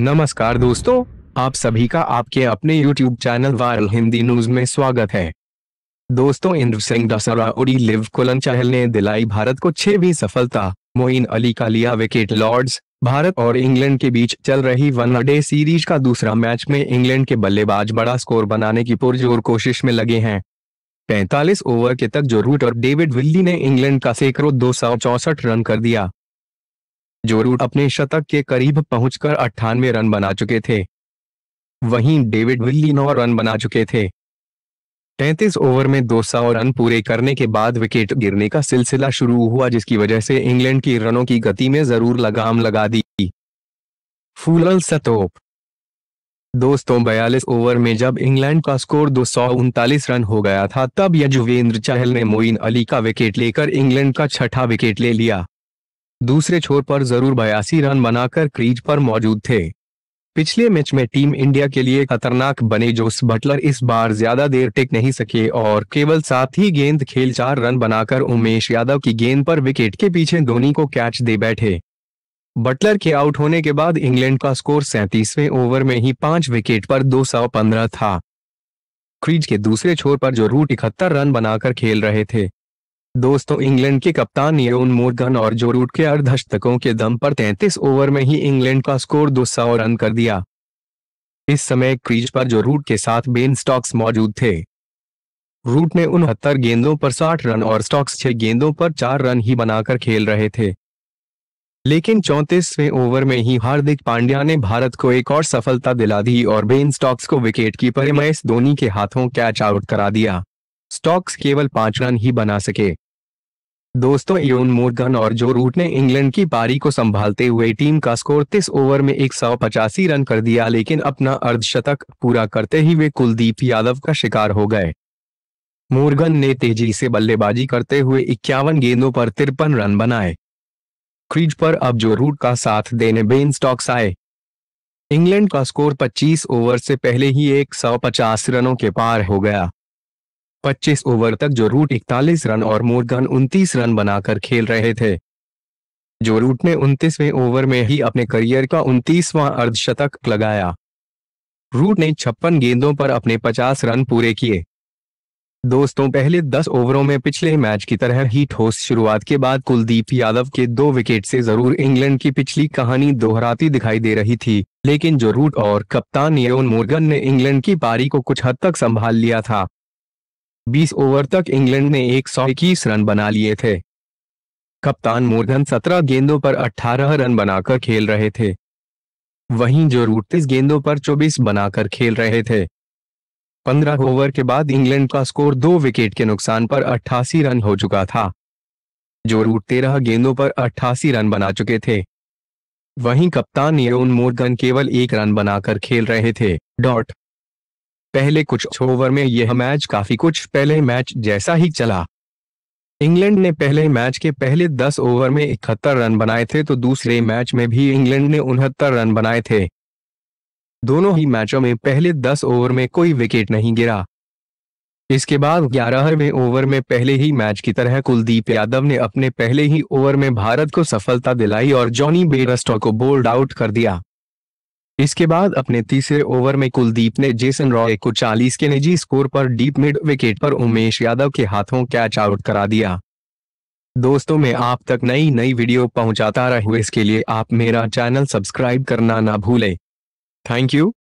नमस्कार दोस्तों आप सभी का आपके अपने YouTube channel viral Hindi news में स्वागत है दोस्तों इंद्र सिंह डसरा उड़ी लिव कुलन चहल ने दिलाई भारत को भी सफलता मोइन अली का लिया विकेट लॉर्ड्स भारत और इंग्लैंड के बीच चल रही वनडे सीरीज का दूसरा मैच में इंग्लैंड के बल्लेबाज बड़ा स्कोर बनाने की पुरजोर कोशिश में लगे हैं 45 ओवर के तक जो रूट और डेविड विल्ली ने इंग्लैंड का सैकड़ों दो रन कर दिया जरूर अपने शतक के करीब पहुंचकर अट्ठानवे रन बना चुके थे वहीं डेविड विल्ली नौ रन बना चुके थे तैतीस ओवर में 200 रन पूरे करने के बाद विकेट गिरने का सिलसिला शुरू हुआ जिसकी वजह से इंग्लैंड की रनों की गति में जरूर लगाम लगा दी फूलल सतोप दोस्तों बयालीस ओवर में जब इंग्लैंड का स्कोर दो रन हो गया था तब यजुवेंद्र चहल ने मोइन अली का विकेट लेकर इंग्लैंड का छठा विकेट ले लिया दूसरे छोर पर जरूर बयासी रन बनाकर क्रीज पर मौजूद थे पिछले मैच में टीम इंडिया के लिए खतरनाक बने जोस बटलर इस बार ज्यादा देर टिक नहीं सके और केवल साथ ही गेंद खेल चार रन बनाकर उमेश यादव की गेंद पर विकेट के पीछे धोनी को कैच दे बैठे बटलर के आउट होने के बाद इंग्लैंड का स्कोर सैंतीसवें ओवर में ही पांच विकेट पर 215 था क्रीज के दूसरे छोर पर जो रूट इकहत्तर रन बनाकर खेल रहे थे दोस्तों इंग्लैंड के कप्तान योन मोर्गन और जो रूट के अर्धशतकों के दम पर 33 ओवर में ही इंग्लैंड का स्कोर दो सौ रन कर दिया इस समय क्रीज पर जो रूट के साथ बेन स्टॉक्स मौजूद थे रूट ने उनहत्तर गेंदों पर 60 रन और स्टॉक्स छह गेंदों पर चार रन ही बनाकर खेल रहे थे लेकिन चौंतीसवें ओवर में ही हार्दिक पांड्या ने भारत को एक और सफलता दिला दी और बेन स्टॉक्स को विकेट कीपर एम धोनी के हाथों कैच आउट करा दिया स्टॉक्स केवल पांच रन ही बना सके दोस्तों योन मोर्गन और जो रूट ने इंग्लैंड की पारी को संभालते हुए टीम का स्कोर तीस ओवर में एक रन कर दिया लेकिन अपना अर्धशतक पूरा करते ही वे कुलदीप यादव का शिकार हो गए मोर्गन ने तेजी से बल्लेबाजी करते हुए इक्यावन गेंदों पर तिरपन रन बनाए क्रीज पर अब जो रूट का साथ देने बेन स्टॉक्स आए इंग्लैंड का स्कोर 25 ओवर से पहले ही 150 रनों के पार हो गया 25 ओवर तक जो रूट इकतालीस रन और मोरगन उन्तीस रन बनाकर खेल रहे थे जो रूट ने उन्तीसवें ओवर में ही अपने करियर का 29वां अर्धशतक लगाया रूट ने छप्पन गेंदों पर अपने 50 रन पूरे किए दोस्तों पहले 10 ओवरों में पिछले मैच की तरह ही ठोस शुरुआत के बाद कुलदीप यादव के दो विकेट से जरूर इंग्लैंड की पिछली कहानी दोहराती दिखाई दे रही थी लेकिन जो रूट और कप्तान योन मोर्गन ने इंग्लैंड की पारी को कुछ हद तक संभाल लिया था 20 ओवर तक इंग्लैंड ने इक्कीस रन बना लिए थे कप्तान मोर्धन 17 गेंदों पर 18 रन बनाकर खेल रहे थे वहीं जो उड़तीस गेंदों पर 24 बनाकर खेल रहे थे 15 ओवर के बाद इंग्लैंड का स्कोर दो विकेट के नुकसान पर 88 रन हो चुका था जो रूट तेरह गेंदों पर 88 रन बना चुके थे वहीं कप्तान येरोन मोर्गन केवल एक रन बनाकर खेल रहे थे डॉट पहले कुछ ओवर में यह मैच काफी कुछ पहले मैच जैसा ही चला इंग्लैंड ने पहले मैच के पहले 10 ओवर में इकहत्तर रन बनाए थे तो दूसरे मैच में भी इंग्लैंड ने उनहत्तर रन बनाए थे दोनों ही मैचों में पहले 10 ओवर में कोई विकेट नहीं गिरा इसके बाद ग्यारहवें ओवर में पहले ही मैच की तरह कुलदीप यादव ने अपने पहले ही ओवर में भारत को सफलता दिलाई और जॉनी बेरस्टो को बोल्ड आउट कर दिया इसके बाद अपने तीसरे ओवर में कुलदीप ने जेसन रॉय को 40 के निजी स्कोर पर डीप मिड विकेट पर उमेश यादव के हाथों कैच आउट करा दिया दोस्तों मैं आप तक नई नई वीडियो पहुंचाता रहूं इसके लिए आप मेरा चैनल सब्सक्राइब करना ना भूलें थैंक यू